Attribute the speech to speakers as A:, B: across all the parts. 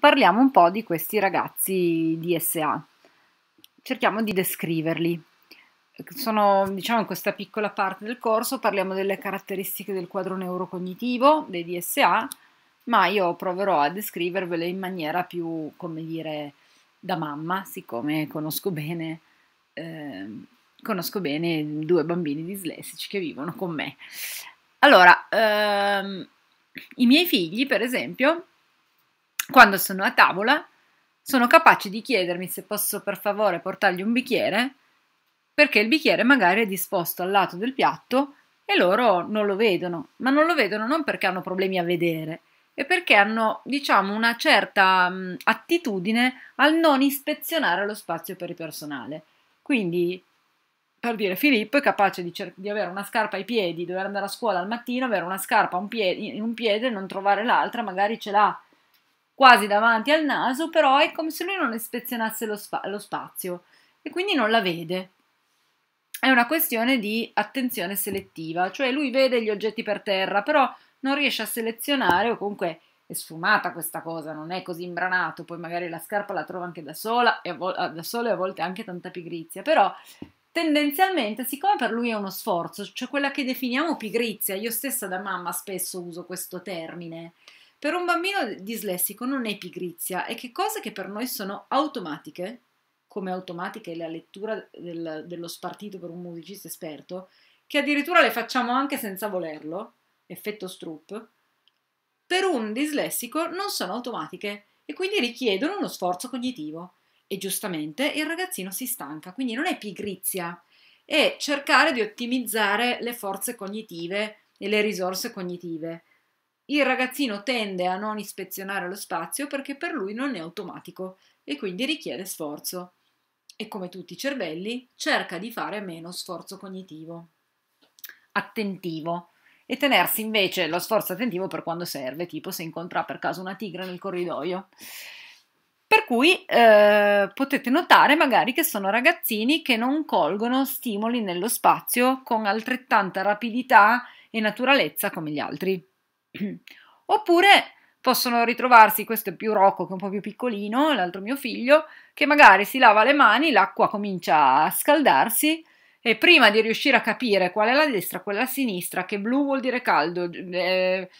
A: parliamo un po' di questi ragazzi DSA. Cerchiamo di descriverli. Sono, diciamo, in questa piccola parte del corso parliamo delle caratteristiche del quadro neurocognitivo dei DSA, ma io proverò a descrivervele in maniera più, come dire, da mamma, siccome conosco bene, eh, conosco bene due bambini dislessici che vivono con me. Allora, ehm, i miei figli, per esempio, quando sono a tavola sono capace di chiedermi se posso per favore portargli un bicchiere, perché il bicchiere magari è disposto al lato del piatto e loro non lo vedono, ma non lo vedono non perché hanno problemi a vedere, e perché hanno, diciamo, una certa attitudine al non ispezionare lo spazio per il personale. Quindi, per dire, Filippo è capace di, cer- di avere una scarpa ai piedi, dover andare a scuola al mattino, avere una scarpa un pie- in un piede, e non trovare l'altra, magari ce l'ha quasi davanti al naso, però è come se lui non ispezionasse lo, spa lo spazio e quindi non la vede. È una questione di attenzione selettiva, cioè lui vede gli oggetti per terra, però non riesce a selezionare o comunque è sfumata questa cosa, non è così imbranato, poi magari la scarpa la trova anche da sola e da solo e a volte anche tanta pigrizia, però tendenzialmente siccome per lui è uno sforzo, cioè quella che definiamo pigrizia, io stessa da mamma spesso uso questo termine, per un bambino dislessico non è pigrizia, è che cose che per noi sono automatiche, come automatiche la lettura del, dello spartito per un musicista esperto, che addirittura le facciamo anche senza volerlo, effetto Stroop, per un dislessico non sono automatiche e quindi richiedono uno sforzo cognitivo. E giustamente il ragazzino si stanca, quindi non è pigrizia, è cercare di ottimizzare le forze cognitive e le risorse cognitive. Il ragazzino tende a non ispezionare lo spazio perché per lui non è automatico e quindi richiede sforzo. E come tutti i cervelli, cerca di fare meno sforzo cognitivo. Attentivo e tenersi invece lo sforzo attentivo per quando serve, tipo se incontra per caso una tigre nel corridoio. Per cui eh, potete notare magari che sono ragazzini che non colgono stimoli nello spazio con altrettanta rapidità e naturalezza come gli altri. Oppure possono ritrovarsi, questo è più Rocco che è un po' più piccolino, l'altro mio figlio, che magari si lava le mani, l'acqua comincia a scaldarsi e prima di riuscire a capire qual è la destra, qual è la sinistra, che blu vuol dire caldo, eh,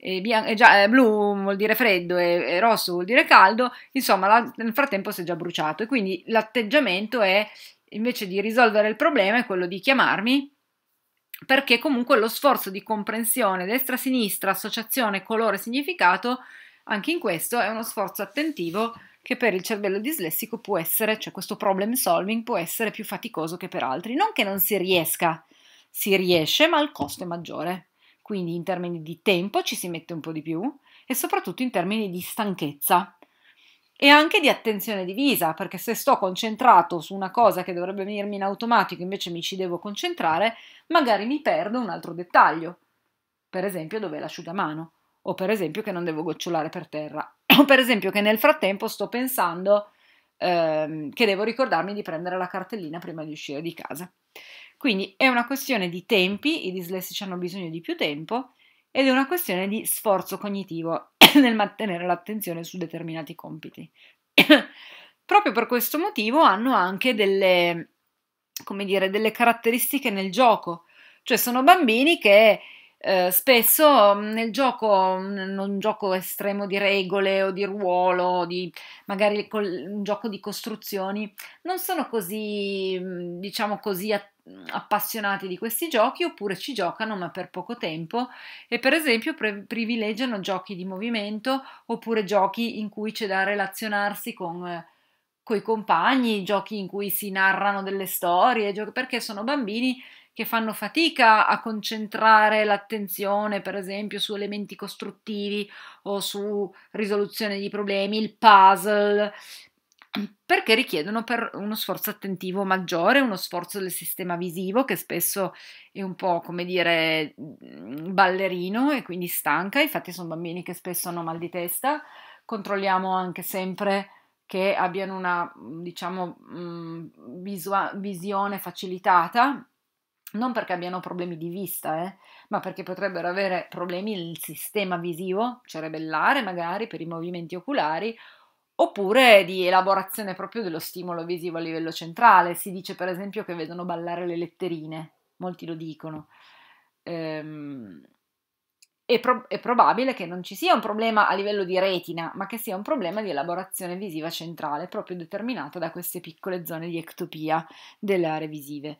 A: e bian- e già, eh, blu vuol dire freddo e, e, rosso vuol dire caldo, insomma la, nel frattempo si è già bruciato e quindi l'atteggiamento è invece di risolvere il problema è quello di chiamarmi perché comunque lo sforzo di comprensione destra-sinistra, associazione, colore, significato, anche in questo è uno sforzo attentivo che per il cervello dislessico può essere, cioè questo problem solving può essere più faticoso che per altri. Non che non si riesca, si riesce, ma il costo è maggiore. Quindi in termini di tempo ci si mette un po' di più e soprattutto in termini di stanchezza e anche di attenzione divisa, perché se sto concentrato su una cosa che dovrebbe venirmi in automatico, invece mi ci devo concentrare, magari mi perdo un altro dettaglio, per esempio dove l'asciugamano, o per esempio che non devo gocciolare per terra, o per esempio che nel frattempo sto pensando ehm, che devo ricordarmi di prendere la cartellina prima di uscire di casa. Quindi è una questione di tempi, i dislessici hanno bisogno di più tempo, ed è una questione di sforzo cognitivo nel mantenere l'attenzione su determinati compiti. Proprio per questo motivo hanno anche delle, come dire, delle caratteristiche nel gioco, cioè sono bambini che eh, spesso mm, nel gioco, mm, in un gioco estremo di regole o di ruolo, di, magari col, un gioco di costruzioni, non sono così, mm, diciamo così, attivi appassionati di questi giochi oppure ci giocano ma per poco tempo e per esempio privilegiano giochi di movimento oppure giochi in cui c'è da relazionarsi con eh, i compagni, giochi in cui si narrano delle storie, perché sono bambini che fanno fatica a concentrare l'attenzione, per esempio, su elementi costruttivi o su risoluzione di problemi, il puzzle, perché richiedono per uno sforzo attentivo maggiore, uno sforzo del sistema visivo che spesso è un po' come dire mm, ballerino e quindi stanca, infatti sono bambini che spesso hanno mal di testa, controlliamo anche sempre che abbiano una mm, diciamo mm, visua- visione facilitata non perché abbiano problemi di vista, eh, ma perché potrebbero avere problemi nel sistema visivo, cerebellare magari per i movimenti oculari oppure di elaborazione proprio dello stimolo visivo a livello centrale. Si dice per esempio che vedono ballare le letterine, molti lo dicono. Ehm, è, pro- è, probabile che non ci sia un problema a livello di retina, ma che sia un problema di elaborazione visiva centrale, proprio determinata da queste piccole zone di ectopia delle aree visive.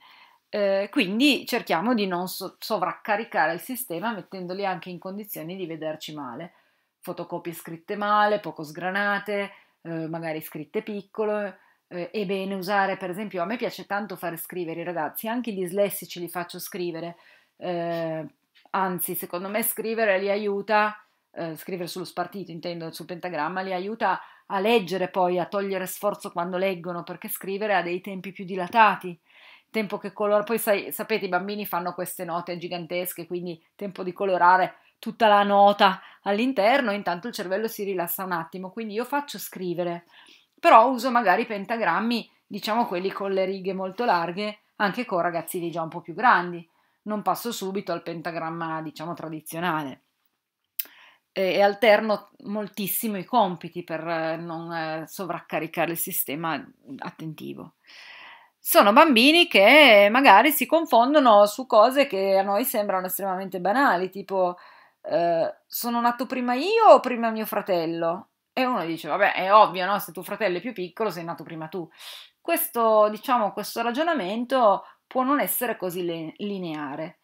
A: Eh, quindi cerchiamo di non so- sovraccaricare il sistema mettendoli anche in condizioni di vederci male. Fotocopie scritte male, poco sgranate, eh, magari scritte piccole, eh, è bene usare, per esempio, a me piace tanto fare scrivere i ragazzi, anche i dislessici li faccio scrivere, eh, anzi, secondo me scrivere li aiuta, eh, scrivere sullo spartito, intendo sul pentagramma, li aiuta a leggere poi, a togliere sforzo quando leggono, perché scrivere ha dei tempi più dilatati. Tempo che colora, poi sai, sapete, i bambini fanno queste note gigantesche, quindi tempo di colorare tutta la nota all'interno, intanto il cervello si rilassa un attimo, quindi io faccio scrivere, però uso magari pentagrammi, diciamo quelli con le righe molto larghe, anche con ragazzini già un po' più grandi, non passo subito al pentagramma, diciamo, tradizionale. E, alterno moltissimo i compiti per eh, non eh, sovraccaricare il sistema attentivo sono bambini che magari si confondono su cose che a noi sembrano estremamente banali, tipo Ehm, sono nato prima io o prima mio fratello? E uno dice, vabbè, è ovvio, no? Se tuo fratello è più piccolo, sei nato prima tu. Questo, diciamo, questo ragionamento può non essere così le- lineare.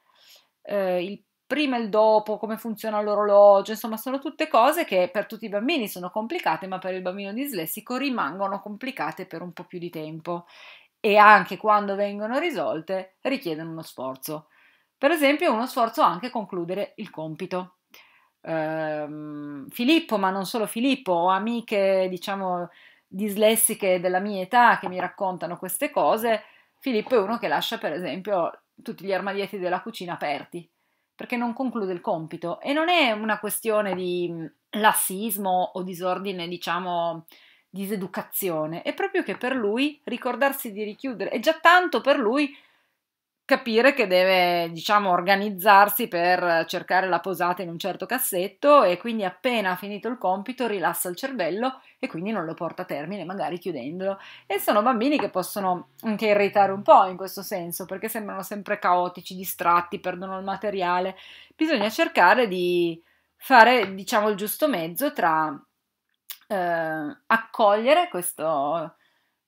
A: Eh, il prima e il dopo, come funziona l'orologio, insomma, sono tutte cose che per tutti i bambini sono complicate, ma per il bambino dislessico rimangono complicate per un po' più di tempo e anche quando vengono risolte richiedono uno sforzo. Per esempio è uno sforzo anche concludere il compito. Ehm, Filippo, ma non solo Filippo, ho amiche, diciamo, dislessiche della mia età che mi raccontano queste cose. Filippo è uno che lascia, per esempio, tutti gli armadietti della cucina aperti perché non conclude il compito e non è una questione di mm, lassismo o disordine, diciamo, diseducazione, è proprio che per lui ricordarsi di richiudere è già tanto per lui capire che deve, diciamo, organizzarsi per cercare la posata in un certo cassetto e quindi appena ha finito il compito rilassa il cervello e quindi non lo porta a termine, magari chiudendolo. E sono bambini che possono anche irritare un po' in questo senso, perché sembrano sempre caotici, distratti, perdono il materiale. Bisogna cercare di fare, diciamo, il giusto mezzo tra eh, accogliere questo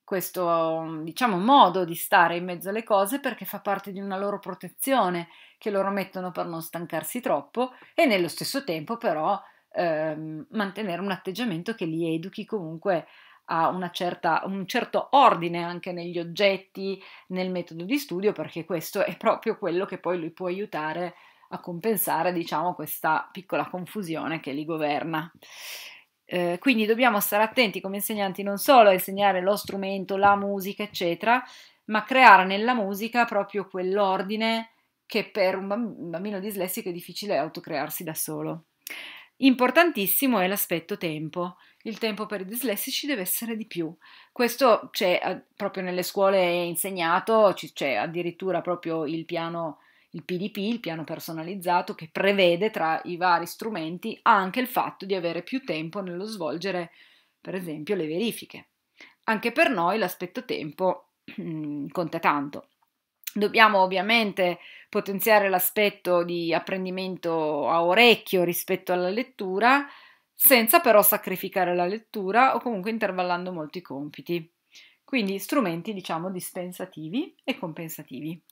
A: questo mm, diciamo, modo di stare in mezzo alle cose perché fa parte di una loro protezione che loro mettono per non stancarsi troppo e nello stesso tempo però ehm, mantenere un atteggiamento che li educhi comunque a certa, un certo ordine anche negli oggetti, nel metodo di studio, perché questo è proprio quello che poi lui può aiutare a compensare, diciamo, questa piccola confusione che li governa. Eh, quindi dobbiamo stare attenti come insegnanti non solo a insegnare lo strumento, la musica, eccetera, ma creare nella musica proprio quell'ordine che per un bambino dislessico è difficile autocrearsi da solo. Importantissimo è l'aspetto tempo. Il tempo per i dislessici deve essere di più. Questo c'è eh, proprio nelle scuole è insegnato, c'è addirittura proprio il piano il PDP, il piano personalizzato, che prevede tra i vari strumenti anche il fatto di avere più tempo nello svolgere, per esempio, le verifiche. Anche per noi l'aspetto tempo conta tanto. Dobbiamo ovviamente potenziare l'aspetto di apprendimento a orecchio rispetto alla lettura, senza però sacrificare la lettura o comunque intervallando molti compiti. Quindi strumenti diciamo dispensativi e compensativi.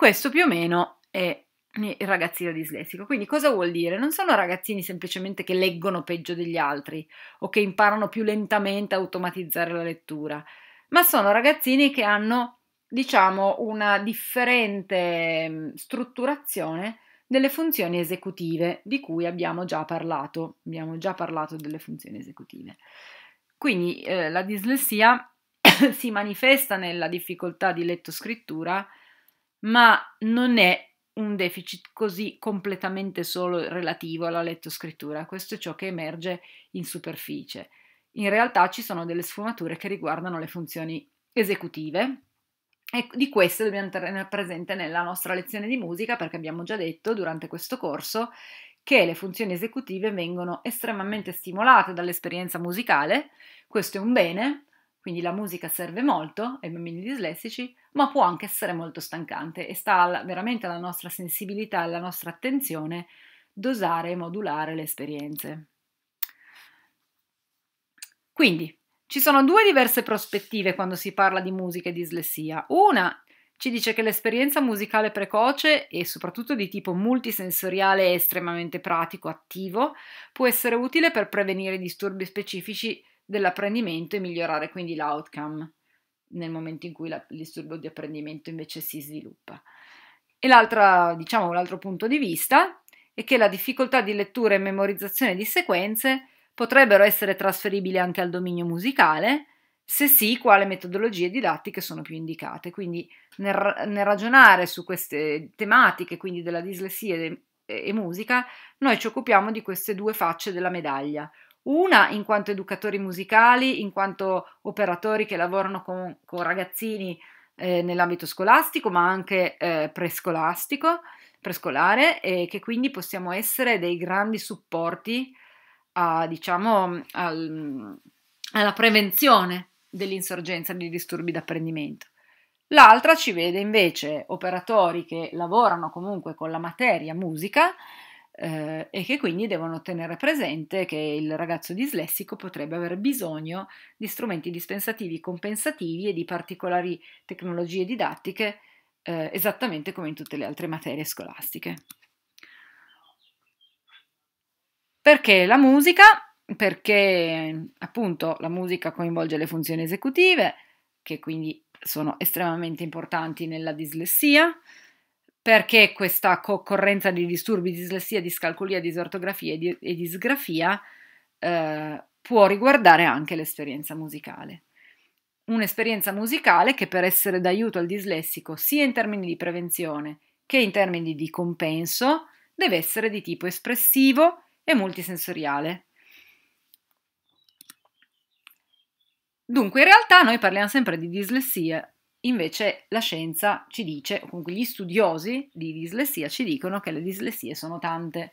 A: Questo più o meno è il ragazzino dislessico. Quindi cosa vuol dire? Non sono ragazzini semplicemente che leggono peggio degli altri o che imparano più lentamente a automatizzare la lettura, ma sono ragazzini che hanno, diciamo, una differente mm, strutturazione delle funzioni esecutive di cui abbiamo già parlato. Abbiamo già parlato delle funzioni esecutive. Quindi eh, la dislessia si manifesta nella difficoltà di letto-scrittura ma non è un deficit così completamente solo relativo alla lettoscrittura, questo è ciò che emerge in superficie. In realtà ci sono delle sfumature che riguardano le funzioni esecutive, e di queste dobbiamo tenere presente nella nostra lezione di musica perché abbiamo già detto durante questo corso che le funzioni esecutive vengono estremamente stimolate dall'esperienza musicale, questo è un bene, quindi la musica serve molto ai bambini dislessici, ma può anche essere molto stancante e sta alla, veramente alla nostra sensibilità e alla nostra attenzione dosare e modulare le esperienze. Quindi ci sono due diverse prospettive quando si parla di musica e dislessia. Una ci dice che l'esperienza musicale precoce e soprattutto di tipo multisensoriale e estremamente pratico, attivo, può essere utile per prevenire disturbi specifici dell'apprendimento e migliorare quindi l'outcome nel momento in cui la, il disturbo di apprendimento invece si sviluppa. E l'altra, diciamo, l'altro punto di vista è che la difficoltà di lettura e memorizzazione di sequenze potrebbero essere trasferibili anche al dominio musicale, se sì, quale metodologie didattiche sono più indicate. Quindi nel, nel ragionare su queste tematiche, quindi della dislessia e, e musica, noi ci occupiamo di queste due facce della medaglia. Una in quanto educatori musicali, in quanto operatori che lavorano con, con ragazzini eh, nell'ambito scolastico, ma anche eh, prescolastico, prescolare, e che quindi possiamo essere dei grandi supporti a, diciamo, al, alla prevenzione dell'insorgenza di disturbi d'apprendimento. L'altra ci vede invece operatori che lavorano comunque con la materia musica, eh, e che quindi devono tenere presente che il ragazzo dislessico potrebbe aver bisogno di strumenti dispensativi compensativi e di particolari tecnologie didattiche, eh, esattamente come in tutte le altre materie scolastiche. Perché la musica? Perché appunto la musica coinvolge le funzioni esecutive, che quindi sono estremamente importanti nella dislessia, perché questa concorrenza di disturbi, dislessia, discalculia, disortografia e, di- e disgrafia eh, può riguardare anche l'esperienza musicale. Un'esperienza musicale che per essere d'aiuto al dislessico sia in termini di prevenzione che in termini di compenso deve essere di tipo espressivo e multisensoriale. Dunque in realtà noi parliamo sempre di dislessia Invece la scienza ci dice, o comunque gli studiosi di dislessia ci dicono che le dislessie sono tante,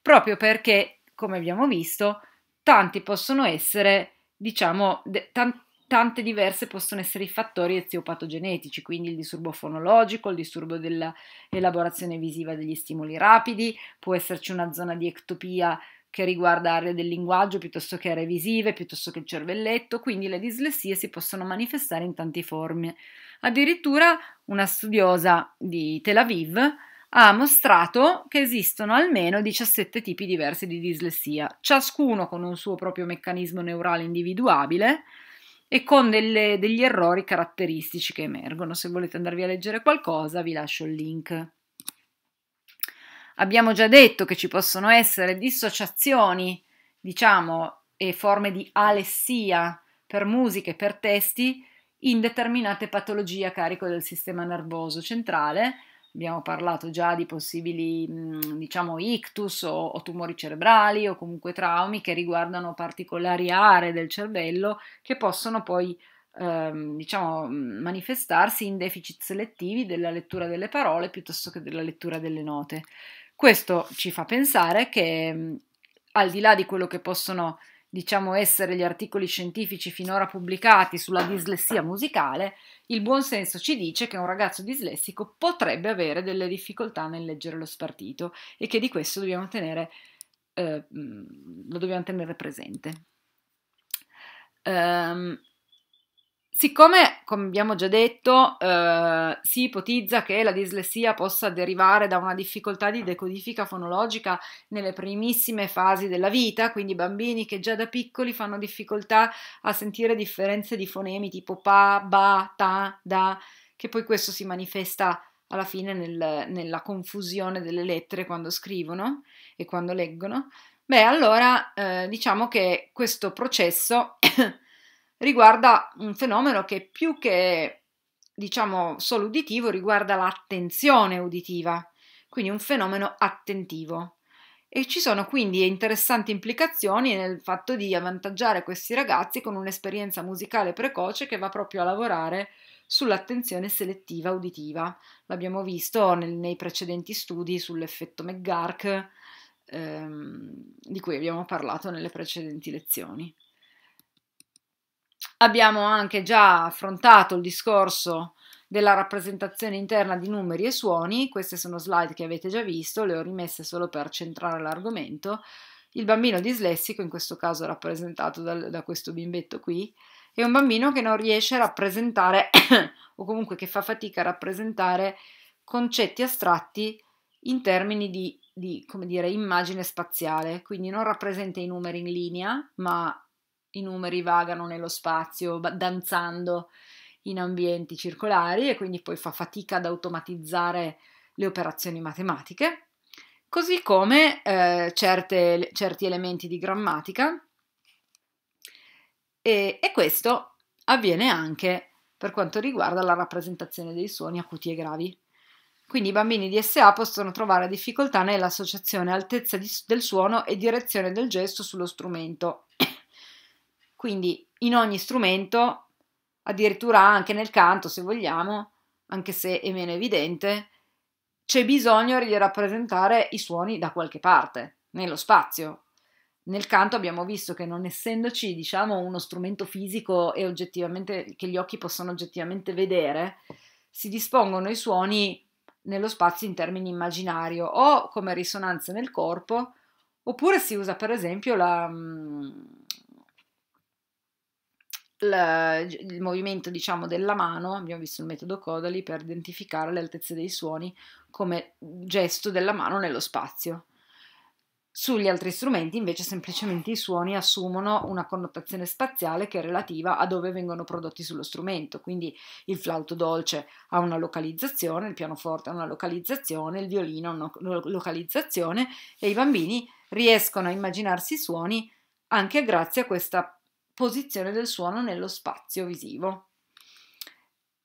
A: proprio perché, come abbiamo visto, tanti possono essere, diciamo, tanti tante diverse possono essere i fattori eziopatogenetici, quindi il disturbo fonologico, il disturbo dell'elaborazione visiva degli stimoli rapidi, può esserci una zona di ectopia che riguarda aree del linguaggio piuttosto che aree visive, piuttosto che il cervelletto, quindi le dislessie si possono manifestare in tante forme. Addirittura una studiosa di Tel Aviv ha mostrato che esistono almeno 17 tipi diversi di dislessia, ciascuno con un suo proprio meccanismo neurale individuabile e con delle, degli errori caratteristici che emergono. Se volete andarvi a leggere qualcosa vi lascio il link. Abbiamo già detto che ci possono essere dissociazioni, diciamo, e forme di alessia per musiche, per testi in determinate patologie a carico del sistema nervoso centrale. Abbiamo parlato già di possibili, diciamo, ictus o, o tumori cerebrali o comunque traumi che riguardano particolari aree del cervello che possono poi ehm, diciamo, manifestarsi in deficit selettivi della lettura delle parole piuttosto che della lettura delle note. Questo ci fa pensare che mm, al di là di quello che possono diciamo essere gli articoli scientifici finora pubblicati sulla dislessia musicale, il buon senso ci dice che un ragazzo dislessico potrebbe avere delle difficoltà nel leggere lo spartito e che di questo dobbiamo tenere, eh, mm, lo dobbiamo tenere presente. Um, Siccome, come abbiamo già detto, eh, si ipotizza che la dislessia possa derivare da una difficoltà di decodifica fonologica nelle primissime fasi della vita, quindi bambini che già da piccoli fanno difficoltà a sentire differenze di fonemi tipo pa, ba, ta, da, che poi questo si manifesta alla fine nel, nella confusione delle lettere quando scrivono e quando leggono, beh allora eh, diciamo che questo processo riguarda un fenomeno che più che diciamo solo uditivo riguarda l'attenzione uditiva, quindi un fenomeno attentivo. E ci sono quindi interessanti implicazioni nel fatto di avvantaggiare questi ragazzi con un'esperienza musicale precoce che va proprio a lavorare sull'attenzione selettiva uditiva. L'abbiamo visto nel, nei precedenti studi sull'effetto McGark ehm, di cui abbiamo parlato nelle precedenti lezioni. Abbiamo anche già affrontato il discorso della rappresentazione interna di numeri e suoni, queste sono slide che avete già visto, le ho rimesse solo per centrare l'argomento. Il bambino dislessico, in questo caso rappresentato dal, da questo bimbetto qui, è un bambino che non riesce a rappresentare o comunque che fa fatica a rappresentare concetti astratti in termini di, di dire, immagine spaziale, quindi non rappresenta i numeri in linea, ma i numeri vagano nello spazio, danzando in ambienti circolari e quindi poi fa fatica ad automatizzare le operazioni matematiche, così come eh, certe, certi elementi di grammatica. E, e questo avviene anche per quanto riguarda la rappresentazione dei suoni acuti e gravi. Quindi i bambini di SA possono trovare difficoltà nell'associazione altezza di, del suono e direzione del gesto sullo strumento quindi in ogni strumento, addirittura anche nel canto se vogliamo, anche se è meno evidente, c'è bisogno di rappresentare i suoni da qualche parte, nello spazio. Nel canto abbiamo visto che non essendoci, diciamo, uno strumento fisico e che gli occhi possono oggettivamente vedere, si dispongono i suoni nello spazio in termini immaginario o come risonanze nel corpo, oppure si usa per esempio la, mm, la, il movimento diciamo, della mano, abbiamo visto il metodo Codali per identificare le altezze dei suoni come gesto della mano nello spazio. Sugli altri strumenti invece semplicemente i suoni assumono una connotazione spaziale che è relativa a dove vengono prodotti sullo strumento, quindi il flauto dolce ha una localizzazione, il pianoforte ha una localizzazione, il violino ha una localizzazione e i bambini riescono a immaginarsi i suoni anche grazie a questa posizione del suono nello spazio visivo.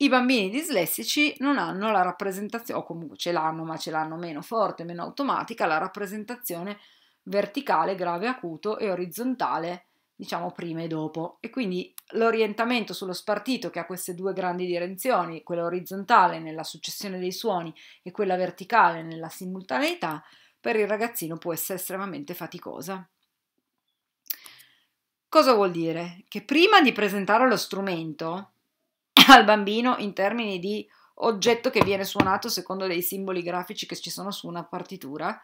A: I bambini dislessici non hanno la rappresentazione, o comunque ce l'hanno, ma ce l'hanno meno forte, meno automatica, la rappresentazione verticale, grave, acuto e orizzontale, diciamo prima e dopo. E quindi l'orientamento sullo spartito che ha queste due grandi direzioni, quella orizzontale nella successione dei suoni e quella verticale nella simultaneità, per il ragazzino può essere estremamente faticosa. Cosa vuol dire? Che prima di presentare lo strumento al bambino in termini di oggetto che viene suonato secondo dei simboli grafici che ci sono su una partitura,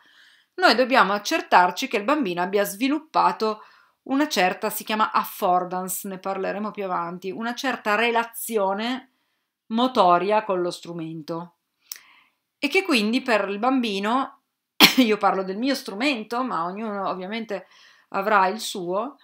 A: noi dobbiamo accertarci che il bambino abbia sviluppato una certa, si chiama affordance, ne parleremo più avanti, una certa relazione motoria con lo strumento e che quindi per il bambino, io parlo del mio strumento, ma ognuno ovviamente avrà il suo,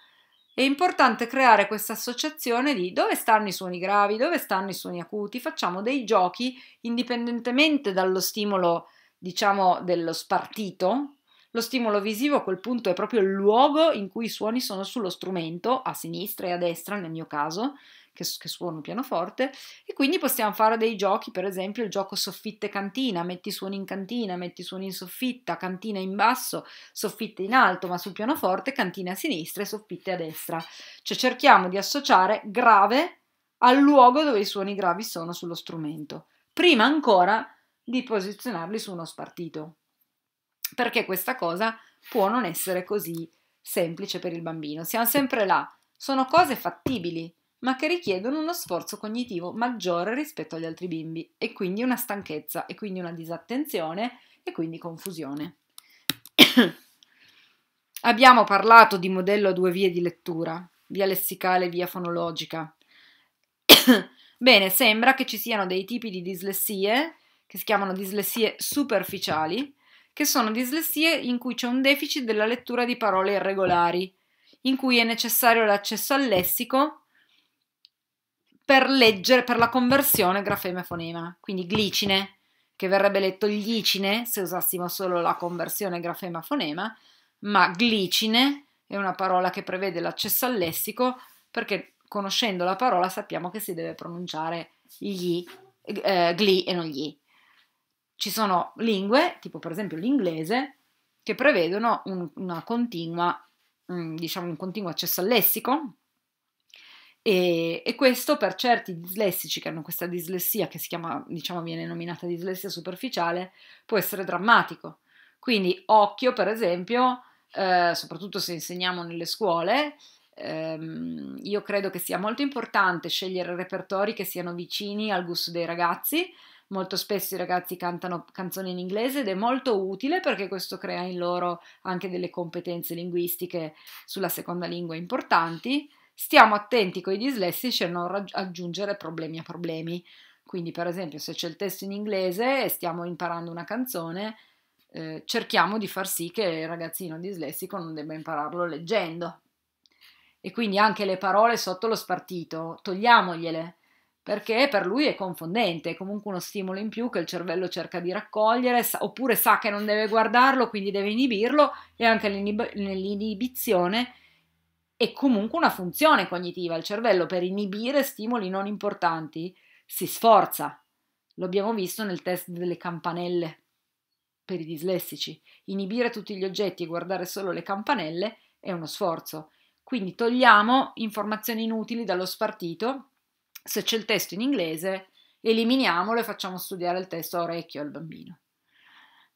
A: è importante creare questa associazione di dove stanno i suoni gravi, dove stanno i suoni acuti, facciamo dei giochi indipendentemente dallo stimolo, diciamo, dello spartito. Lo stimolo visivo a quel punto è proprio il luogo in cui i suoni sono sullo strumento, a sinistra e a destra nel mio caso, che, che suona il pianoforte e quindi possiamo fare dei giochi, per esempio il gioco soffitte cantina, metti suoni in cantina, metti suoni in soffitta, cantina in basso, soffitte in alto, ma sul pianoforte cantina a sinistra e soffitte a destra. Cioè cerchiamo di associare grave al luogo dove i suoni gravi sono sullo strumento, prima ancora di posizionarli su uno spartito. Perché questa cosa può non essere così semplice per il bambino. Siamo sempre là, sono cose fattibili, ma che richiedono uno sforzo cognitivo maggiore rispetto agli altri bimbi e quindi una stanchezza e quindi una disattenzione e quindi confusione. Abbiamo parlato di modello a due vie di lettura, via lessicale e via fonologica. Bene, sembra che ci siano dei tipi di dislessie che si chiamano dislessie superficiali, che sono dislessie in cui c'è un deficit della lettura di parole irregolari, in cui è necessario l'accesso al lessico per leggere, per la conversione grafema fonema, quindi glicine, che verrebbe letto glicine se usassimo solo la conversione grafema-fonema, ma glicine è una parola che prevede l'accesso al lessico perché conoscendo la parola sappiamo che si deve pronunciare gli, eh, gli e non gli. Ci sono lingue, tipo per esempio l'inglese, che prevedono un, una continua, mm, diciamo, un continuo accesso al lessico, e, e, questo per certi dislessici che hanno questa dislessia, che si chiama, diciamo, viene nominata dislessia superficiale, può essere drammatico. Quindi occhio, per esempio, eh, soprattutto se insegniamo nelle scuole, ehm, io credo che sia molto importante scegliere repertori che siano vicini al gusto dei ragazzi. Molto spesso i ragazzi cantano canzoni in inglese ed è molto utile perché questo crea in loro anche delle competenze linguistiche sulla seconda lingua importanti Stiamo attenti con i dislessici a non aggiungere problemi a problemi. Quindi, per esempio, se c'è il testo in inglese e stiamo imparando una canzone, eh, cerchiamo di far sì che il ragazzino dislessico non debba impararlo leggendo. E quindi anche le parole sotto lo spartito, togliamogliele, perché per lui è confondente, è comunque uno stimolo in più che il cervello cerca di raccogliere, sa, oppure sa che non deve guardarlo, quindi deve inibirlo, e anche nell'inibizione e comunque una funzione cognitiva. Il cervello per inibire stimoli non importanti si sforza. Lo abbiamo visto nel test delle campanelle per i dislessici. Inibire tutti gli oggetti e guardare solo le campanelle è uno sforzo. Quindi togliamo informazioni inutili dallo spartito. Se c'è il testo in inglese, eliminiamolo e facciamo studiare il testo a orecchio al bambino.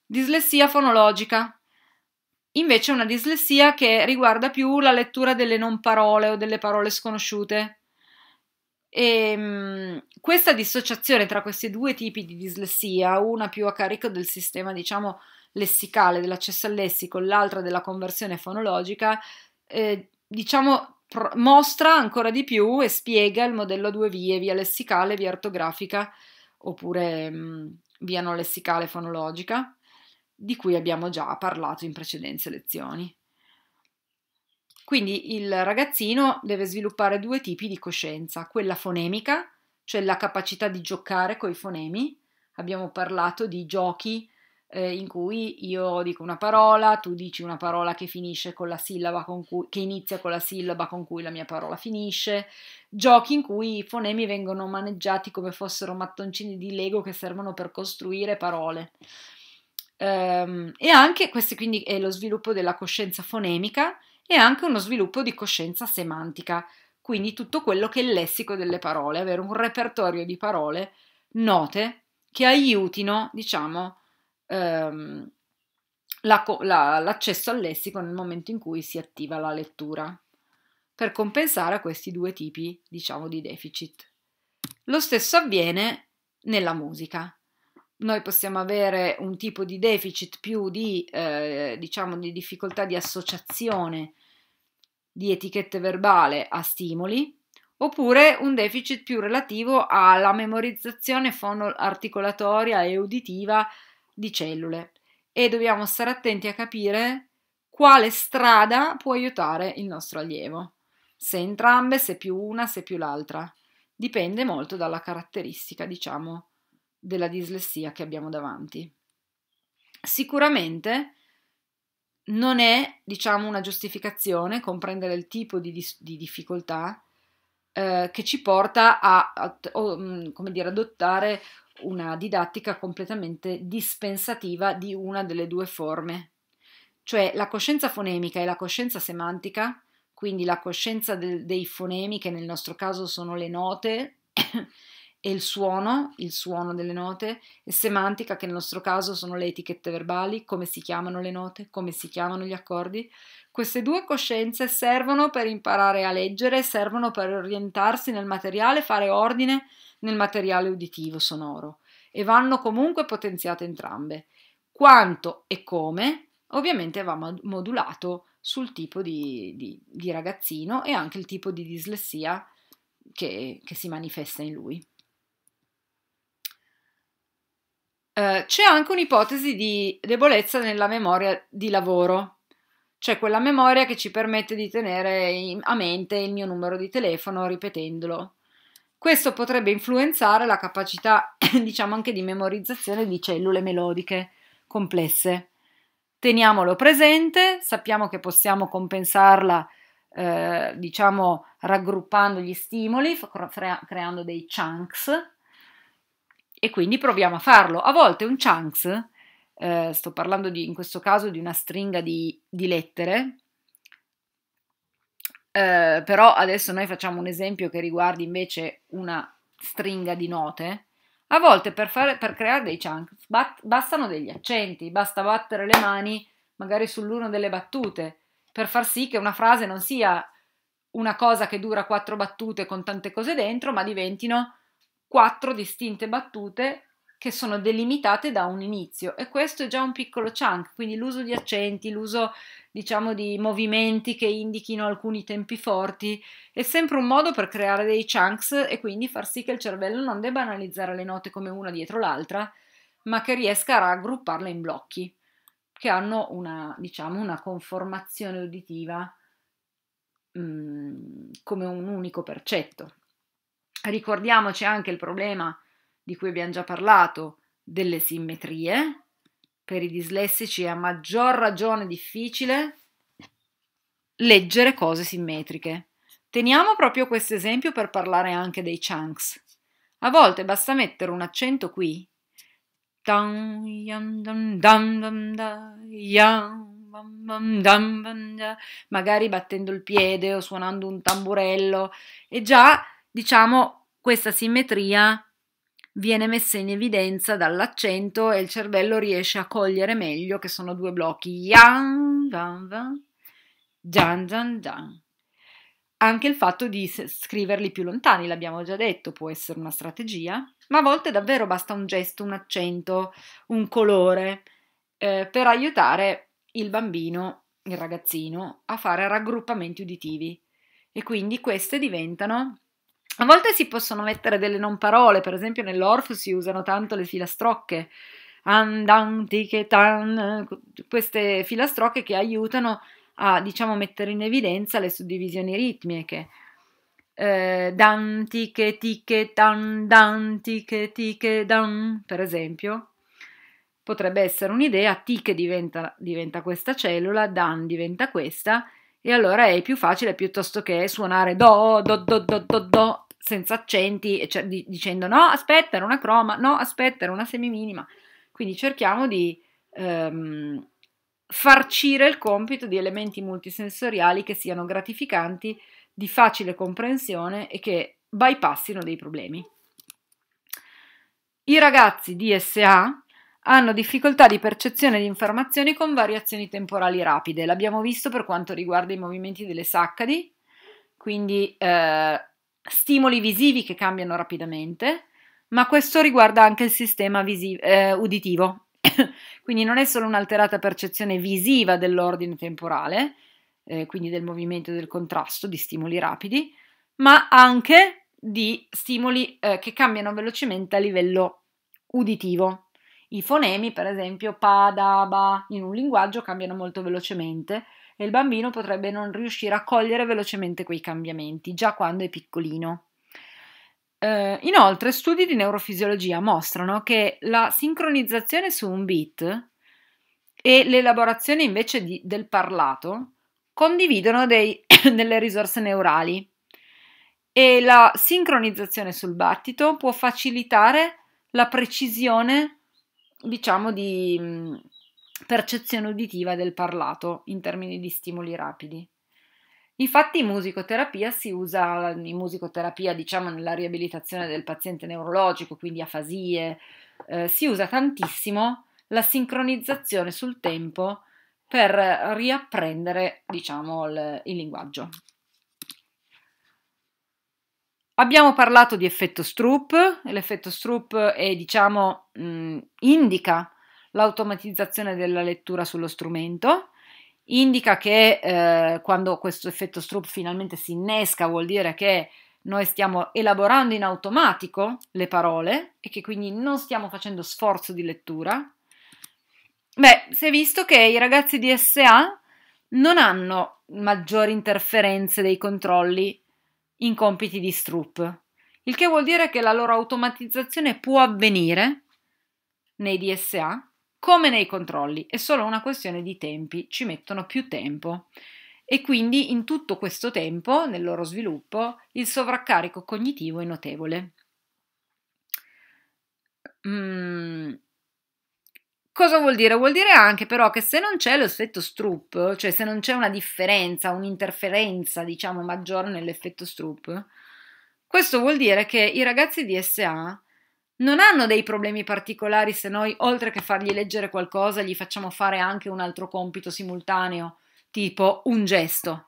A: Dislessia fonologica invece una dislessia che riguarda più la lettura delle non parole o delle parole sconosciute. E, ehm, questa dissociazione tra questi due tipi di dislessia, una più a carico del sistema, diciamo, lessicale, dell'accesso al lessico, l'altra della conversione fonologica, eh, diciamo mostra ancora di più e spiega il modello a due vie, via lessicale, via ortografica oppure mh, mm, via non lessicale fonologica di cui abbiamo già parlato in precedenti lezioni. Quindi il ragazzino deve sviluppare due tipi di coscienza, quella fonemica, cioè la capacità di giocare con i fonemi. Abbiamo parlato di giochi eh, in cui io dico una parola, tu dici una parola che finisce con la sillaba con cui, che inizia con la sillaba con cui la mia parola finisce, giochi in cui i fonemi vengono maneggiati come fossero mattoncini di Lego che servono per costruire parole. Um, e anche questo quindi è lo sviluppo della coscienza fonemica e anche uno sviluppo di coscienza semantica, quindi tutto quello che è il lessico delle parole, avere un repertorio di parole note che aiutino, diciamo, um, la, la, l'accesso al lessico nel momento in cui si attiva la lettura, per compensare a questi due tipi, diciamo, di deficit. Lo stesso avviene nella musica noi possiamo avere un tipo di deficit più di, eh, diciamo, di difficoltà di associazione di etichette verbale a stimoli, oppure un deficit più relativo alla memorizzazione fonoarticolatoria e uditiva di cellule. E dobbiamo stare attenti a capire quale strada può aiutare il nostro allievo, se entrambe, se più una, se più l'altra. Dipende molto dalla caratteristica, diciamo, della dislessia che abbiamo davanti. Sicuramente non è, diciamo, una giustificazione comprendere il tipo di, dis- di difficoltà eh, che ci porta a, a, a mm, come dire, adottare una didattica completamente dispensativa di una delle due forme. Cioè la coscienza fonemica e la coscienza semantica, quindi la coscienza de- dei fonemi, che nel nostro caso sono le note, e il suono, il suono delle note, e semantica, che nel nostro caso sono le etichette verbali, come si chiamano le note, come si chiamano gli accordi. Queste due coscienze servono per imparare a leggere, servono per orientarsi nel materiale, fare ordine nel materiale uditivo sonoro e vanno comunque potenziate entrambe. Quanto e come, ovviamente, va modulato sul tipo di, di, di ragazzino e anche il tipo di dislessia che, che si manifesta in lui. Eh, c'è anche un'ipotesi di debolezza nella memoria di lavoro, cioè quella memoria che ci permette di tenere in, a mente il mio numero di telefono ripetendolo. Questo potrebbe influenzare la capacità, diciamo anche di memorizzazione di cellule melodiche complesse. Teniamolo presente, sappiamo che possiamo compensarla, eh, diciamo, raggruppando gli stimoli, creando dei chunks, e quindi proviamo a farlo. A volte un chunks, eh, sto parlando di, in questo caso di una stringa di, di lettere, eh, però adesso noi facciamo un esempio che riguardi invece una stringa di note. A volte per, fare, per creare dei chunks bat, bastano degli accenti, basta battere le mani magari sull'uno delle battute per far sì che una frase non sia una cosa che dura quattro battute con tante cose dentro, ma diventino quattro distinte battute che sono delimitate da un inizio e questo è già un piccolo chunk, quindi l'uso di accenti, l'uso diciamo di movimenti che indichino alcuni tempi forti è sempre un modo per creare dei chunks e quindi far sì che il cervello non debba analizzare le note come una dietro l'altra, ma che riesca a raggrupparle in blocchi che hanno una, diciamo, una conformazione uditiva mh, mm, come un unico percetto. Ricordiamoci anche il problema di cui abbiamo già parlato delle simmetrie. Per i dislessici è a maggior ragione difficile leggere cose simmetriche. Teniamo proprio questo esempio per parlare anche dei chunks. A volte basta mettere un accento qui. Magari battendo il piede o suonando un tamburello e già diciamo, questa simmetria viene messa in evidenza dall'accento e il cervello riesce a cogliere meglio che sono due blocchi. Yang, yang, yang, Gian, gian, gian. Anche il fatto di scriverli più lontani, l'abbiamo già detto, può essere una strategia, ma a volte davvero basta un gesto, un accento, un colore eh, per aiutare il bambino, il ragazzino, a fare raggruppamenti uditivi. E quindi queste diventano a volte si possono mettere delle non parole, per esempio nell'orf si usano tanto le filastrocche, tan, queste filastrocche che aiutano a diciamo, mettere in evidenza le suddivisioni ritmiche. Eh, dan, tiche, tiche, tan, dan, tiche, tiche, dan, per esempio. Potrebbe essere un'idea, tiche diventa, diventa questa cellula, dan diventa questa, e allora è più facile piuttosto che suonare do, do, do, do, do, do senza accenti, cioè, di, dicendo no, aspetta, era una croma, no, aspetta, era una semiminima. Quindi cerchiamo di ehm, farcire il compito di elementi multisensoriali che siano gratificanti, di facile comprensione e che bypassino dei problemi. I ragazzi di SA hanno difficoltà di percezione di informazioni con variazioni temporali rapide. L'abbiamo visto per quanto riguarda i movimenti delle saccadi, quindi eh, stimoli visivi che cambiano rapidamente, ma questo riguarda anche il sistema visivo, eh, uditivo. quindi non è solo un'alterata percezione visiva dell'ordine temporale, eh, quindi del movimento e del contrasto di stimoli rapidi, ma anche di stimoli eh, che cambiano velocemente a livello uditivo. I fonemi, per esempio, pa, da, ba, in un linguaggio cambiano molto velocemente e il bambino potrebbe non riuscire a cogliere velocemente quei cambiamenti già quando è piccolino. Eh, inoltre, studi di neurofisiologia mostrano che la sincronizzazione su un beat e l'elaborazione invece di, del parlato condividono dei, delle risorse neurali e la sincronizzazione sul battito può facilitare la precisione, diciamo, di, mm, percezione uditiva del parlato in termini di stimoli rapidi. Infatti in musicoterapia si usa, in musicoterapia diciamo nella riabilitazione del paziente neurologico, quindi afasie, eh, si usa tantissimo la sincronizzazione sul tempo per riapprendere diciamo il, il linguaggio. Abbiamo parlato di effetto Stroop, l'effetto Stroop è, diciamo, mh, mm, indica l'automatizzazione della lettura sullo strumento, indica che eh, quando questo effetto Stroop finalmente si innesca vuol dire che noi stiamo elaborando in automatico le parole e che quindi non stiamo facendo sforzo di lettura. Beh, si è visto che i ragazzi di SA non hanno maggiori interferenze dei controlli in compiti di Stroop, il che vuol dire che la loro automatizzazione può avvenire nei DSA come nei controlli, è solo una questione di tempi, ci mettono più tempo. E quindi in tutto questo tempo, nel loro sviluppo, il sovraccarico cognitivo è notevole. Mm. Cosa vuol dire? Vuol dire anche però che se non c'è l'effetto Stroop, cioè se non c'è una differenza, un'interferenza diciamo maggiore nell'effetto Stroop, questo vuol dire che i ragazzi di SA non hanno dei problemi particolari se noi, oltre che fargli leggere qualcosa, gli facciamo fare anche un altro compito simultaneo, tipo un gesto.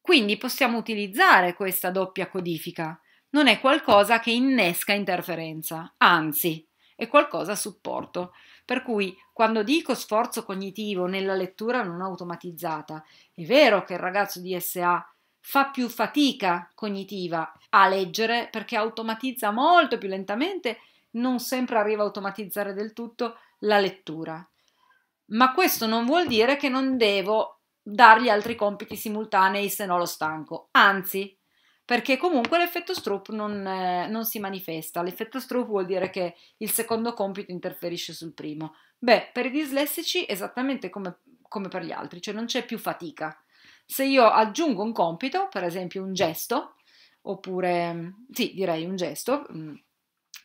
A: Quindi possiamo utilizzare questa doppia codifica. Non è qualcosa che innesca interferenza, anzi, è qualcosa a supporto. Per cui quando dico sforzo cognitivo nella lettura non automatizzata, è vero che il ragazzo di SA fa più fatica cognitiva a leggere perché automatizza molto più lentamente, non sempre arriva a automatizzare del tutto la lettura. Ma questo non vuol dire che non devo dargli altri compiti simultanei se no lo stanco, anzi, perché comunque l'effetto Stroop non, eh, non si manifesta. L'effetto Stroop vuol dire che il secondo compito interferisce sul primo. Beh, per i dislessici esattamente come, come per gli altri, cioè non c'è più fatica se io aggiungo un compito, per esempio un gesto, oppure mm, sì, direi un gesto, mm,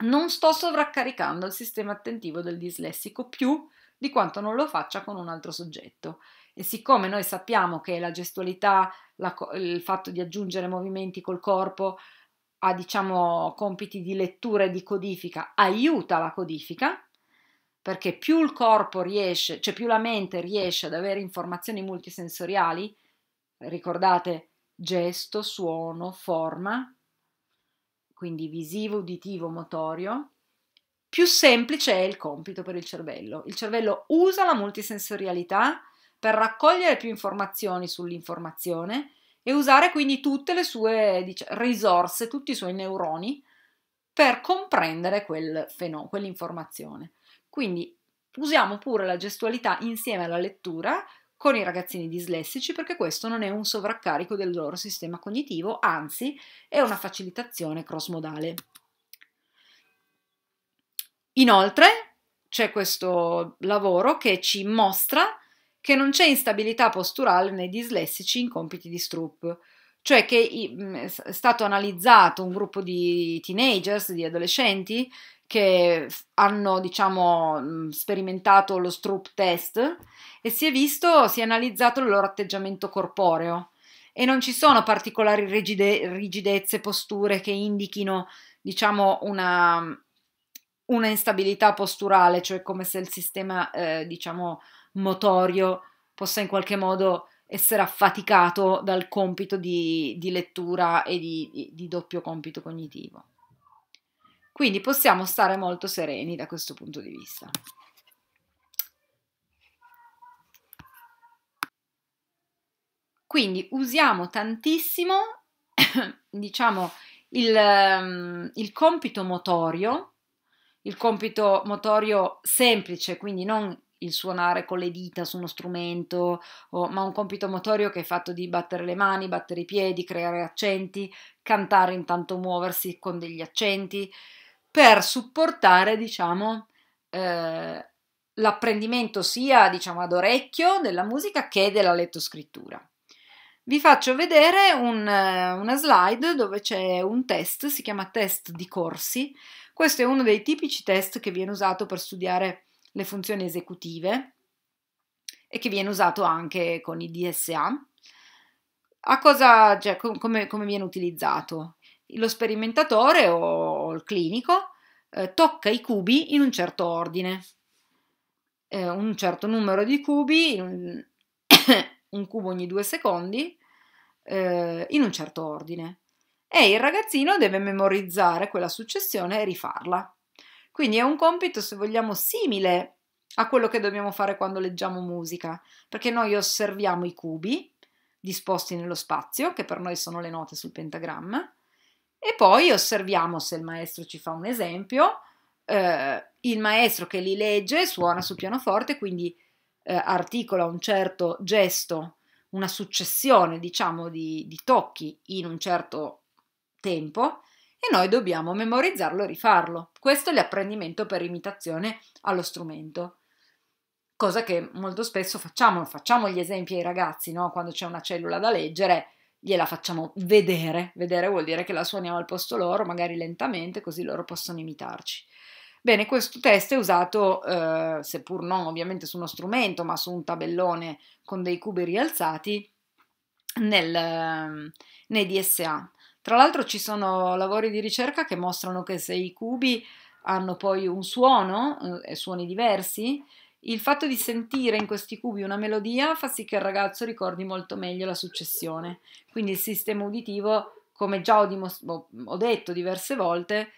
A: non sto sovraccaricando il sistema attentivo del dislessico più di quanto non lo faccia con un altro soggetto. E siccome noi sappiamo che la gestualità, la, il fatto di aggiungere movimenti col corpo a diciamo compiti di lettura e di codifica aiuta la codifica, perché più il corpo riesce, cioè più la mente riesce ad avere informazioni multisensoriali, Ricordate gesto, suono, forma, quindi visivo, uditivo, motorio. Più semplice è il compito per il cervello. Il cervello usa la multisensorialità per raccogliere più informazioni sull'informazione e usare quindi tutte le sue dic- risorse, tutti i suoi neuroni per comprendere quel fenomeno, quell'informazione. Quindi usiamo pure la gestualità insieme alla lettura con i ragazzini dislessici perché questo non è un sovraccarico del loro sistema cognitivo, anzi è una facilitazione crossmodale. Inoltre c'è questo lavoro che ci mostra che non c'è instabilità posturale nei dislessici in compiti di Stroop, cioè che è stato analizzato un gruppo di teenagers, di adolescenti, che hanno diciamo, sperimentato lo Stroop test e si è visto, si è analizzato il loro atteggiamento corporeo e non ci sono particolari rigide, rigidezze, posture che indichino diciamo, una, una, instabilità posturale, cioè come se il sistema eh, diciamo, motorio possa in qualche modo essere affaticato dal compito di, di lettura e di, di, di doppio compito cognitivo. Quindi possiamo stare molto sereni da questo punto di vista. Quindi usiamo tantissimo, diciamo, il, ehm, il, compito motorio, il compito motorio semplice, quindi non il suonare con le dita su uno strumento, o, ma un compito motorio che è fatto di battere le mani, battere i piedi, creare accenti, cantare intanto muoversi con degli accenti, per supportare, diciamo, eh, l'apprendimento sia, diciamo, ad orecchio della musica che della lettoscrittura. Vi faccio vedere un, una slide dove c'è un test, si chiama test di corsi. Questo è uno dei tipici test che viene usato per studiare le funzioni esecutive e che viene usato anche con i DSA. A cosa, cioè, com come, come viene utilizzato? lo sperimentatore o il clinico eh, tocca i cubi in un certo ordine, eh, un certo numero di cubi, un, un cubo ogni due secondi, eh, in un certo ordine. E il ragazzino deve memorizzare quella successione e rifarla. Quindi è un compito, se vogliamo, simile a quello che dobbiamo fare quando leggiamo musica, perché noi osserviamo i cubi disposti nello spazio, che per noi sono le note sul pentagramma, e poi osserviamo se il maestro ci fa un esempio, eh, il maestro che li legge suona sul pianoforte, quindi eh, articola un certo gesto, una successione diciamo di, di tocchi in un certo tempo e noi dobbiamo memorizzarlo e rifarlo. Questo è l'apprendimento per imitazione allo strumento cosa che molto spesso facciamo, facciamo gli esempi ai ragazzi, no? quando c'è una cellula da leggere, gliela facciamo vedere. Vedere vuol dire che la suoniamo al posto loro, magari lentamente, così loro possono imitarci. Bene, questo test è usato, eh, seppur non ovviamente su uno strumento, ma su un tabellone con dei cubi rialzati nel, ehm, nei DSA. Tra l'altro ci sono lavori di ricerca che mostrano che se i cubi hanno poi un suono, eh, suoni diversi, il fatto di sentire in questi cubi una melodia fa sì che il ragazzo ricordi molto meglio la successione, quindi il sistema uditivo, come già ho, dimost- boh, ho detto diverse volte,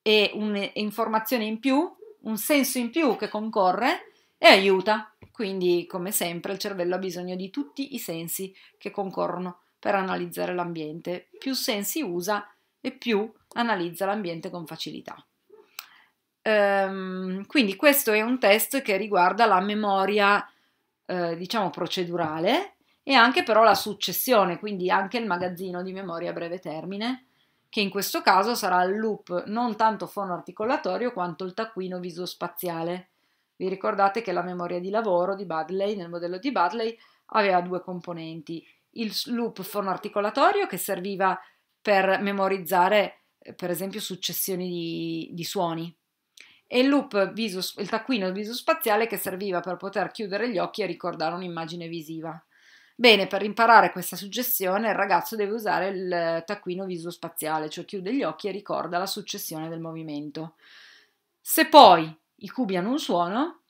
A: è un'informazione in più, un senso in più che concorre e aiuta. Quindi, come sempre, il cervello ha bisogno di tutti i sensi che concorrono per analizzare l'ambiente. Più sensi usa e più analizza l'ambiente con facilità. Ehm, quindi questo è un test che riguarda la memoria, eh, diciamo, procedurale e anche però la successione, quindi anche il magazzino di memoria a breve termine, che in questo caso sarà il loop non tanto fonoarticolatorio quanto il taccuino visospaziale. Vi ricordate che la memoria di lavoro di Budley, nel modello di Budley, aveva due componenti, il loop fonoarticolatorio che serviva per memorizzare eh, per esempio successioni di, di suoni e il loop viso, il taccuino visospaziale che serviva per poter chiudere gli occhi e ricordare un'immagine visiva. Bene, per imparare questa suggestione il ragazzo deve usare il taccuino spaziale, cioè chiude gli occhi e ricorda la successione del movimento. Se poi i cubi hanno un suono,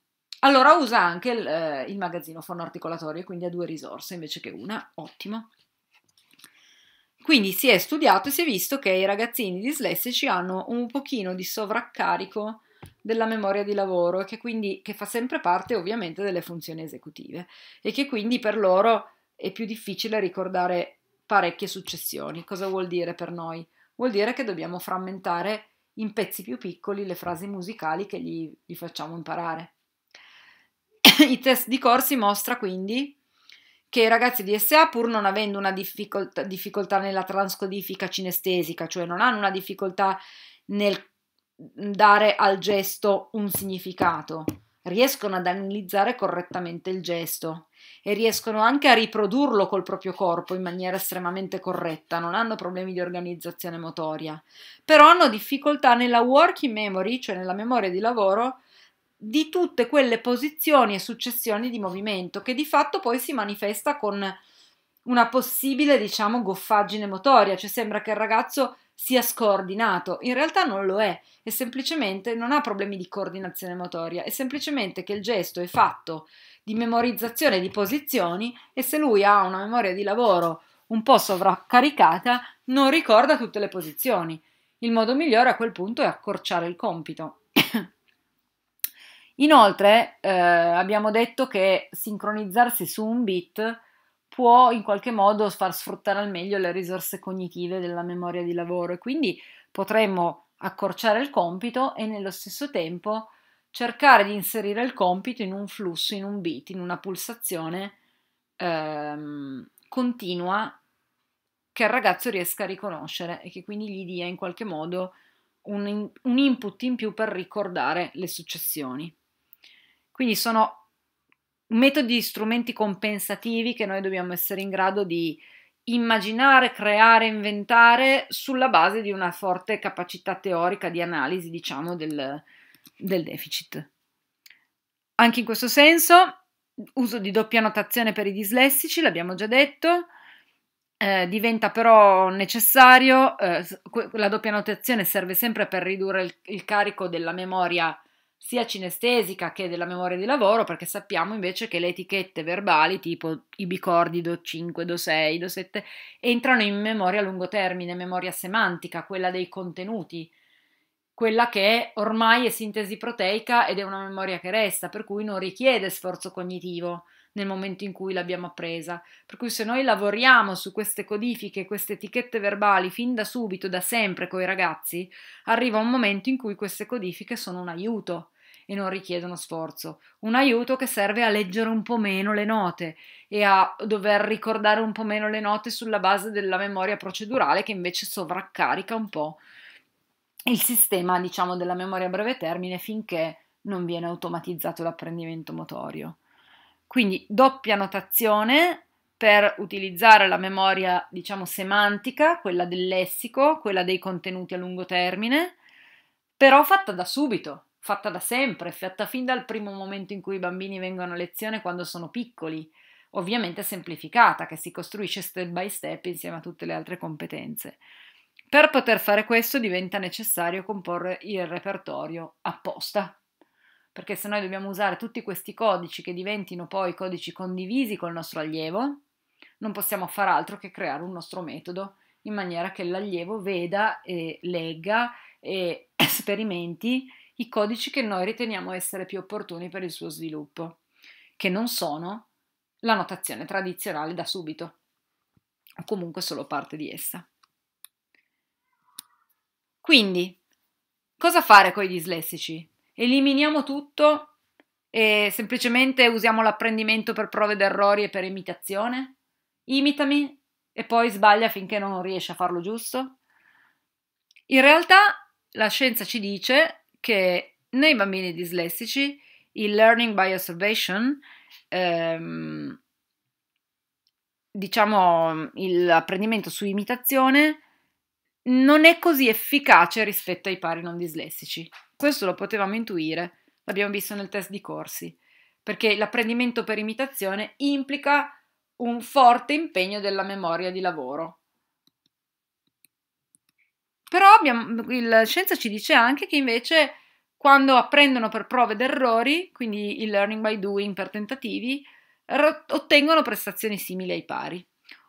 A: allora usa anche il, eh, il magazzino fonoarticolatorio, quindi ha due risorse invece che una, ottimo. Quindi si è studiato e si è visto che i ragazzini dislessici hanno un pochino di sovraccarico della memoria di lavoro e che quindi che fa sempre parte ovviamente delle funzioni esecutive e che quindi per loro è più difficile ricordare parecchie successioni. Cosa vuol dire per noi? Vuol dire che dobbiamo frammentare in pezzi più piccoli le frasi musicali che gli, gli facciamo imparare. I test di corsi mostra quindi che i ragazzi di SA, pur non avendo una difficoltà, difficoltà nella transcodifica cinestesica, cioè non hanno una difficoltà nel dare al gesto un significato, riescono ad analizzare correttamente il gesto e riescono anche a riprodurlo col proprio corpo in maniera estremamente corretta, non hanno problemi di organizzazione motoria, però hanno difficoltà nella working memory, cioè nella memoria di lavoro, di tutte quelle posizioni e successioni di movimento che di fatto poi si manifesta con una possibile, diciamo, goffaggine motoria, cioè sembra che il ragazzo sia scoordinato. In realtà non lo è, è semplicemente non ha problemi di coordinazione motoria, è semplicemente che il gesto è fatto di memorizzazione di posizioni e se lui ha una memoria di lavoro un po' sovraccaricata, non ricorda tutte le posizioni. Il modo migliore a quel punto è accorciare il compito. Inoltre eh, abbiamo detto che sincronizzarsi su un beat può in qualche modo far sfruttare al meglio le risorse cognitive della memoria di lavoro e quindi potremmo accorciare il compito e nello stesso tempo cercare di inserire il compito in un flusso, in un beat, in una pulsazione ehm, continua che il ragazzo riesca a riconoscere e che quindi gli dia in qualche modo un, un input in più per ricordare le successioni. Quindi sono metodi, strumenti compensativi che noi dobbiamo essere in grado di immaginare, creare, inventare sulla base di una forte capacità teorica di analisi, diciamo, del, del deficit. Anche in questo senso, uso di doppia notazione per i dislessici, l'abbiamo già detto, eh, diventa però necessario, eh, la doppia notazione serve sempre per ridurre il, il carico della memoria sia cinestesica che della memoria di lavoro, perché sappiamo invece che le etichette verbali tipo i bicordi Do5, Do6, Do7 entrano in memoria a lungo termine, memoria semantica, quella dei contenuti, quella che ormai è sintesi proteica ed è una memoria che resta, per cui non richiede sforzo cognitivo nel momento in cui l'abbiamo appresa. Per cui se noi lavoriamo su queste codifiche, queste etichette verbali fin da subito, da sempre con i ragazzi, arriva un momento in cui queste codifiche sono un aiuto e non richiedono sforzo. Un aiuto che serve a leggere un po' meno le note e a dover ricordare un po' meno le note sulla base della memoria procedurale che invece sovraccarica un po' il sistema, diciamo, della memoria a breve termine finché non viene automatizzato l'apprendimento motorio. Quindi doppia notazione per utilizzare la memoria, diciamo, semantica, quella del lessico, quella dei contenuti a lungo termine, però fatta da subito, fatta da sempre, fatta fin dal primo momento in cui i bambini vengono a lezione quando sono piccoli, ovviamente semplificata, che si costruisce step by step insieme a tutte le altre competenze. Per poter fare questo diventa necessario comporre il repertorio apposta perché se noi dobbiamo usare tutti questi codici che diventino poi codici condivisi col nostro allievo, non possiamo far altro che creare un nostro metodo in maniera che l'allievo veda e legga e sperimenti i codici che noi riteniamo essere più opportuni per il suo sviluppo, che non sono la notazione tradizionale da subito, o comunque solo parte di essa. Quindi, cosa fare con i dislessici? eliminiamo tutto e semplicemente usiamo l'apprendimento per prove ed errori e per imitazione? Imitami e poi sbaglia finché non riesci a farlo giusto? In realtà la scienza ci dice che nei bambini dislessici il learning by observation, ehm, diciamo l'apprendimento su imitazione, non è così efficace rispetto ai pari non dislessici. Questo lo potevamo intuire, l'abbiamo visto nel test di corsi, perché l'apprendimento per imitazione implica un forte impegno della memoria di lavoro. Però abbiamo, la scienza ci dice anche che invece quando apprendono per prove ed errori, quindi il learning by doing per tentativi, ottengono prestazioni simili ai pari.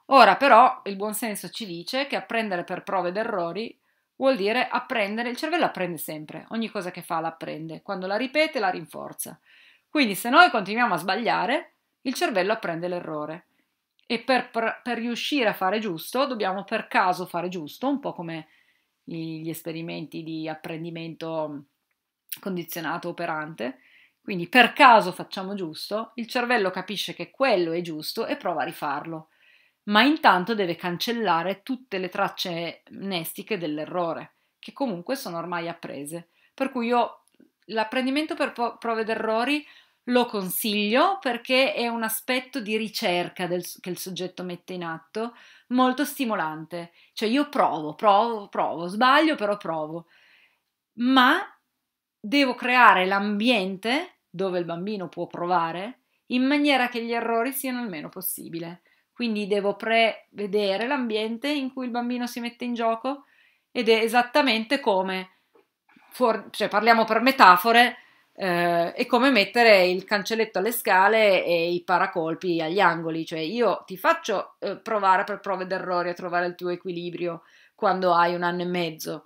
A: Ora però il buon senso ci dice che apprendere per prove ed errori vuol dire apprendere, il cervello apprende sempre, ogni cosa che fa la apprende, quando la ripete la rinforza. Quindi se noi continuiamo a sbagliare, il cervello apprende l'errore. E per, per, per riuscire a fare giusto, dobbiamo per caso fare giusto, un po' come gli esperimenti di apprendimento condizionato operante. Quindi per caso facciamo giusto, il cervello capisce che quello è giusto e prova a rifarlo ma intanto deve cancellare tutte le tracce mnestiche dell'errore, che comunque sono ormai apprese. Per cui io l'apprendimento per prove d'errori lo consiglio perché è un aspetto di ricerca del, che il soggetto mette in atto molto stimolante. Cioè io provo, provo, provo, sbaglio però provo, ma devo creare l'ambiente dove il bambino può provare in maniera che gli errori siano il meno possibile. Quindi devo prevedere l'ambiente in cui il bambino si mette in gioco ed è esattamente come, for- cioè parliamo per metafore, eh, è come mettere il cancelletto alle scale e i paracolpi agli angoli, cioè io ti faccio eh, provare per prove d'errore a trovare il tuo equilibrio quando hai un anno e mezzo,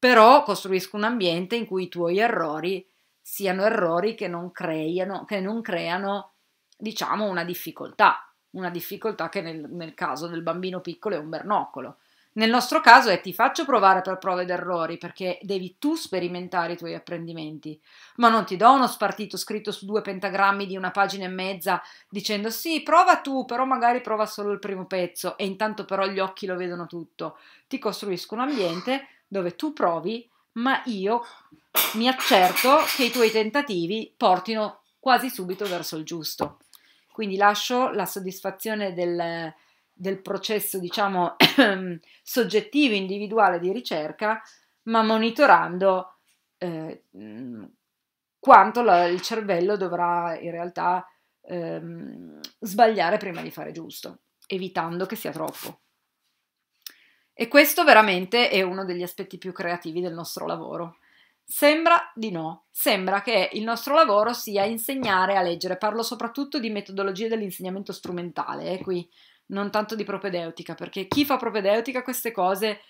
A: però costruisco un ambiente in cui i tuoi errori siano errori che non creano, che non creano diciamo, una difficoltà una difficoltà che nel, nel caso del bambino piccolo è un bernoccolo. Nel nostro caso è ti faccio provare per prove ed errori perché devi tu sperimentare i tuoi apprendimenti, ma non ti do uno spartito scritto su due pentagrammi di una pagina e mezza dicendo sì, prova tu, però magari prova solo il primo pezzo e intanto però gli occhi lo vedono tutto. Ti costruisco un ambiente dove tu provi, ma io mi accerto che i tuoi tentativi portino quasi subito verso il giusto. Quindi lascio la soddisfazione del, del processo, diciamo, soggettivo, individuale di ricerca, ma monitorando eh, mm, quanto la, il cervello dovrà in realtà ehm, sbagliare prima di fare giusto, evitando che sia troppo. E questo veramente è uno degli aspetti più creativi del nostro lavoro Sembra di no. Sembra che il nostro lavoro sia insegnare a leggere. Parlo soprattutto di metodologie dell'insegnamento strumentale, eh, qui, non tanto di propedeutica, perché chi fa propedeutica queste cose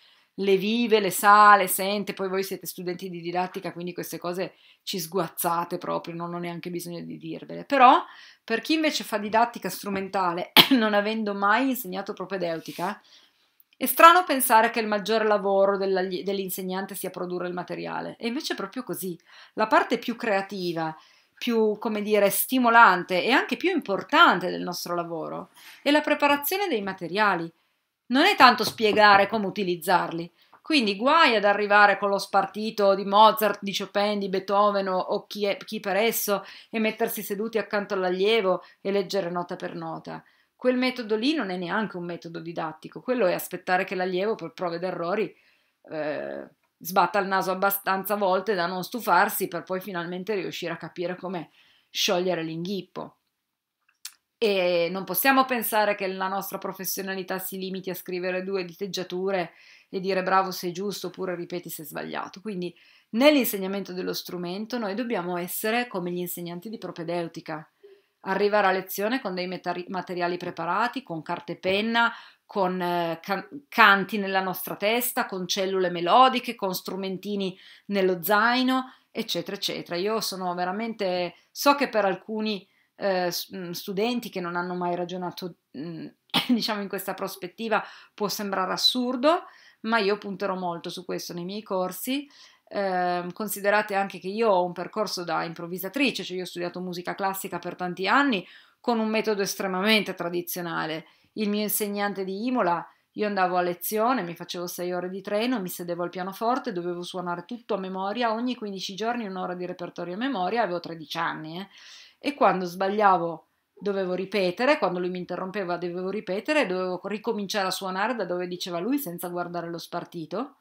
A: le vive, le sa, le sente, poi voi siete studenti di didattica, quindi queste cose ci sguazzate proprio, non ho neanche bisogno di dirvele. Però per chi invece fa didattica strumentale, non avendo mai insegnato propedeutica, è strano pensare che il maggior lavoro dell'insegnante sia produrre il materiale, e invece è proprio così. La parte più creativa, più, come dire, stimolante e anche più importante del nostro lavoro è la preparazione dei materiali. Non è tanto spiegare come utilizzarli. Quindi guai ad arrivare con lo spartito di Mozart, di Chopin, di Beethoven o chi, è, chi per esso e mettersi seduti accanto all'allievo e leggere nota per nota. Quel metodo lì non è neanche un metodo didattico, quello è aspettare che l'allievo per prove ed errori eh, sbatta il naso abbastanza volte da non stufarsi per poi finalmente riuscire a capire come sciogliere l'inghippo. E non possiamo pensare che la nostra professionalità si limiti a scrivere due diteggiature e dire bravo se è giusto oppure ripeti se è sbagliato. Quindi nell'insegnamento dello strumento noi dobbiamo essere come gli insegnanti di propedeutica, arrivare a lezione con dei materiali preparati, con carte e penna, con eh, can- canti nella nostra testa, con cellule melodiche, con strumentini nello zaino, eccetera, eccetera. Io sono veramente, so che per alcuni eh, mm, studenti che non hanno mai ragionato, mh, mm, diciamo, in questa prospettiva può sembrare assurdo, ma io punterò molto su questo nei miei corsi Ehm, considerate anche che io ho un percorso da improvvisatrice, cioè io ho studiato musica classica per tanti anni con un metodo estremamente tradizionale. Il mio insegnante di Imola, io andavo a lezione, mi facevo sei ore di treno, mi sedevo al pianoforte, dovevo suonare tutto a memoria, ogni 15 giorni un'ora di repertorio a memoria, avevo 13 anni eh. e quando sbagliavo dovevo ripetere, quando lui mi interrompeva dovevo ripetere, dovevo ricominciare a suonare da dove diceva lui senza guardare lo spartito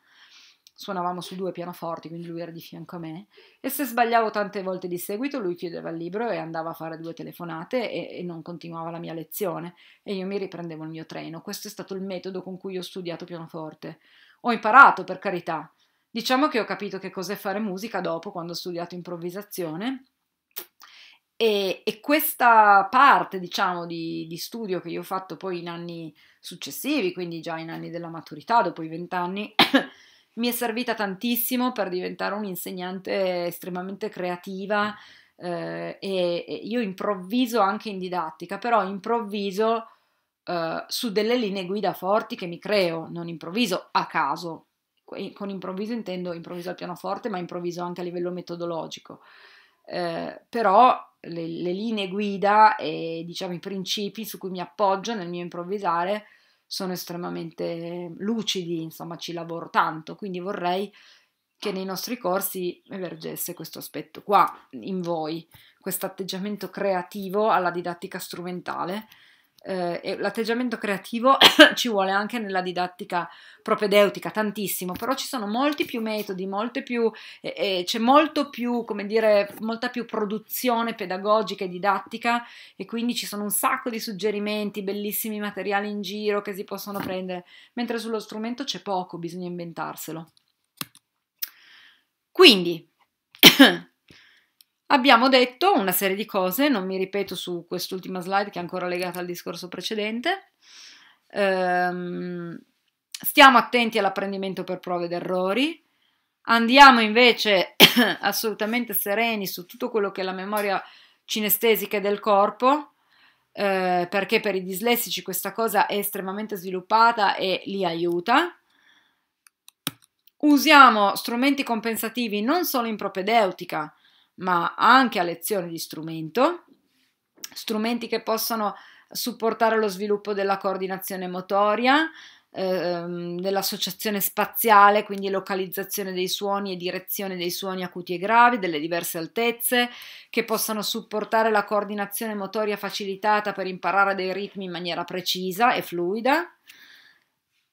A: Suonavamo su due pianoforti, quindi lui era di fianco a me. E se sbagliavo tante volte di seguito, lui chiudeva il libro e andava a fare due telefonate e, e non continuava la mia lezione. E io mi riprendevo il mio treno. Questo è stato il metodo con cui ho studiato pianoforte. Ho imparato, per carità. Diciamo che ho capito che cos'è fare musica dopo, quando ho studiato improvvisazione, e, e, questa parte, diciamo, di, di, studio che io ho fatto poi in anni successivi, quindi già in anni della maturità, dopo i vent'anni, mi è servita tantissimo per diventare un'insegnante estremamente creativa eh, e, e, io improvviso anche in didattica, però improvviso eh, su delle linee guida forti che mi creo, non improvviso a caso. Con improvviso intendo improvviso al pianoforte, ma improvviso anche a livello metodologico. Eh, però le, le linee guida e diciamo i principi su cui mi appoggio nel mio improvvisare sono estremamente lucidi, insomma ci lavoro tanto, quindi vorrei che nei nostri corsi emergesse questo aspetto qua in voi, questo atteggiamento creativo alla didattica strumentale eh, l'atteggiamento creativo ci vuole anche nella didattica propedeutica tantissimo, però ci sono molti più metodi, molte più, eh, eh, c'è molto più, come dire, molta più produzione pedagogica e didattica e quindi ci sono un sacco di suggerimenti, bellissimi materiali in giro che si possono prendere, mentre sullo strumento c'è poco, bisogna inventarselo. Quindi Abbiamo detto una serie di cose, non mi ripeto su quest'ultima slide che è ancora legata al discorso precedente. Ehm, stiamo attenti all'apprendimento per prove ed errori. Andiamo invece assolutamente sereni su tutto quello che è la memoria cinestesica del corpo, eh, perché per i dislessici questa cosa è estremamente sviluppata e li aiuta. Usiamo strumenti compensativi non solo in propedeutica, ma anche a lezioni di strumento, strumenti che possono supportare lo sviluppo della coordinazione motoria, ehm, dell'associazione spaziale, quindi localizzazione dei suoni e direzione dei suoni acuti e gravi delle diverse altezze, che possano supportare la coordinazione motoria facilitata per imparare dei ritmi in maniera precisa e fluida.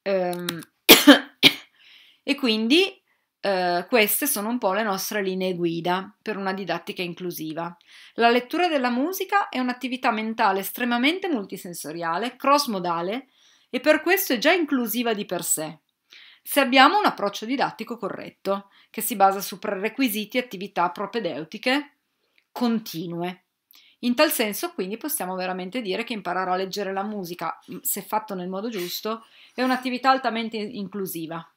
A: Ehm, e quindi eh, queste sono un po' le nostre linee guida per una didattica inclusiva. La lettura della musica è un'attività mentale estremamente multisensoriale, cross-modale e per questo è già inclusiva di per sé, se abbiamo un approccio didattico corretto, che si basa su prerequisiti e attività propedeutiche continue. In tal senso, quindi, possiamo veramente dire che imparare a leggere la musica, se fatto nel modo giusto, è un'attività altamente inclusiva.